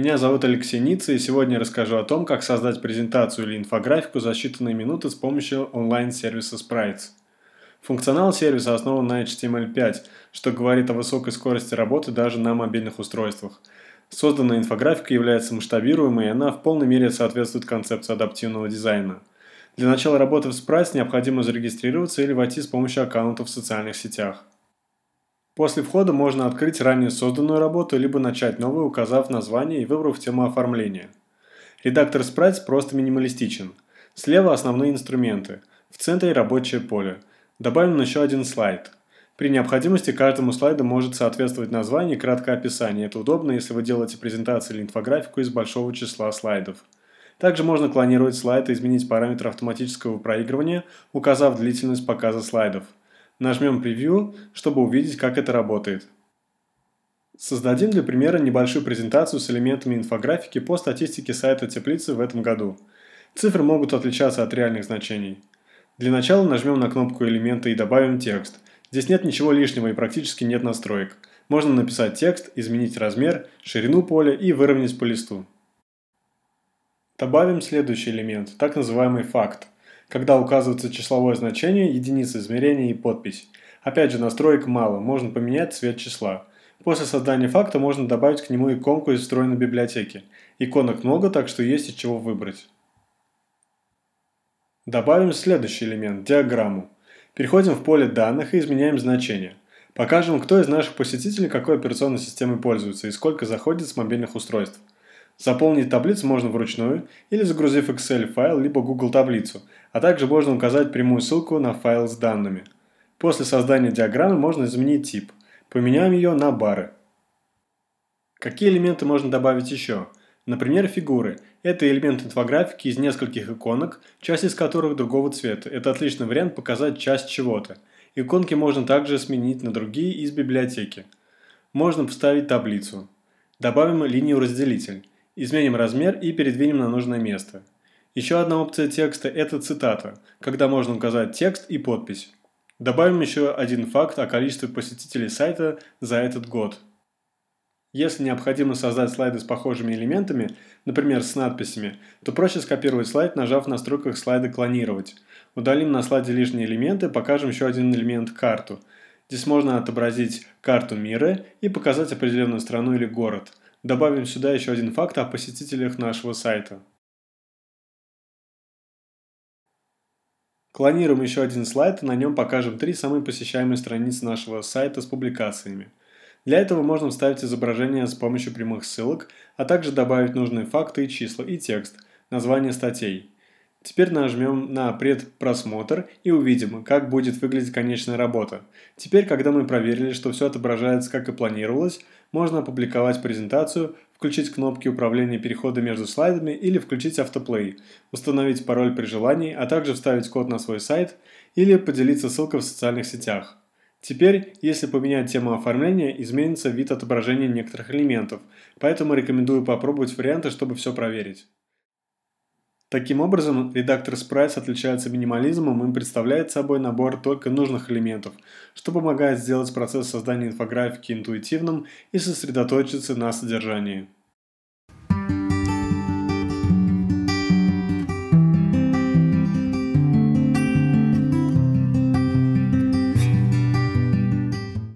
Меня зовут Алексей Ницца, и сегодня я расскажу о том, как создать презентацию или инфографику за считанные минуты с помощью онлайн-сервиса Sprites. Функционал сервиса основан на HTML5, что говорит о высокой скорости работы даже на мобильных устройствах. Созданная инфографика является масштабируемой, и она в полной мере соответствует концепции адаптивного дизайна. Для начала работы в Sprites необходимо зарегистрироваться или войти с помощью аккаунта в социальных сетях. После входа можно открыть ранее созданную работу, либо начать новую, указав название и выбрав тему оформления. Редактор Sprites просто минималистичен. Слева основные инструменты, в центре рабочее поле. Добавим еще один слайд. При необходимости каждому слайду может соответствовать название и краткое описание. Это удобно, если вы делаете презентацию или инфографику из большого числа слайдов. Также можно клонировать слайд и изменить параметры автоматического проигрывания, указав длительность показа слайдов – Нажмем превью, чтобы увидеть, как это работает. Создадим для примера небольшую презентацию с элементами инфографики по статистике сайта теплицы в этом году. Цифры могут отличаться от реальных значений. Для начала нажмем на кнопку элемента и добавим текст. Здесь нет ничего лишнего и практически нет настроек. Можно написать текст, изменить размер, ширину поля и выровнять по листу. Добавим следующий элемент, так называемый факт когда указывается числовое значение, единица измерения и подпись. Опять же, настроек мало, можно поменять цвет числа. После создания факта можно добавить к нему иконку из встроенной библиотеки. Иконок много, так что есть из чего выбрать. Добавим следующий элемент – диаграмму. Переходим в поле данных и изменяем значение. Покажем, кто из наших посетителей какой операционной системой пользуется и сколько заходит с мобильных устройств – Заполнить таблицу можно вручную или загрузив Excel файл, либо Google таблицу, а также можно указать прямую ссылку на файл с данными. После создания диаграммы можно изменить тип. Поменяем ее на бары. Какие элементы можно добавить еще? Например, фигуры. Это элемент инфографики из нескольких иконок, часть из которых другого цвета. Это отличный вариант показать часть чего-то. Иконки можно также сменить на другие из библиотеки. Можно вставить таблицу. Добавим линию разделитель. Изменим размер и передвинем на нужное место. Еще одна опция текста – это цитата, когда можно указать текст и подпись. Добавим еще один факт о количестве посетителей сайта за этот год. Если необходимо создать слайды с похожими элементами, например, с надписями, то проще скопировать слайд, нажав в настройках слайда «Клонировать». Удалим на слайде лишние элементы, покажем еще один элемент – карту. Здесь можно отобразить карту мира и показать определенную страну или город – Добавим сюда еще один факт о посетителях нашего сайта. Клонируем еще один слайд и на нем покажем три самые посещаемые страницы нашего сайта с публикациями. Для этого можно вставить изображение с помощью прямых ссылок, а также добавить нужные факты числа и текст, название статей. Теперь нажмем на предпросмотр и увидим, как будет выглядеть конечная работа. Теперь, когда мы проверили, что все отображается как и планировалось, можно опубликовать презентацию, включить кнопки управления перехода между слайдами или включить автоплей, установить пароль при желании, а также вставить код на свой сайт или поделиться ссылкой в социальных сетях. Теперь, если поменять тему оформления, изменится вид отображения некоторых элементов, поэтому рекомендую попробовать варианты, чтобы все проверить. Таким образом, редактор Sprites отличается минимализмом и представляет собой набор только нужных элементов, что помогает сделать процесс создания инфографики интуитивным и сосредоточиться на содержании.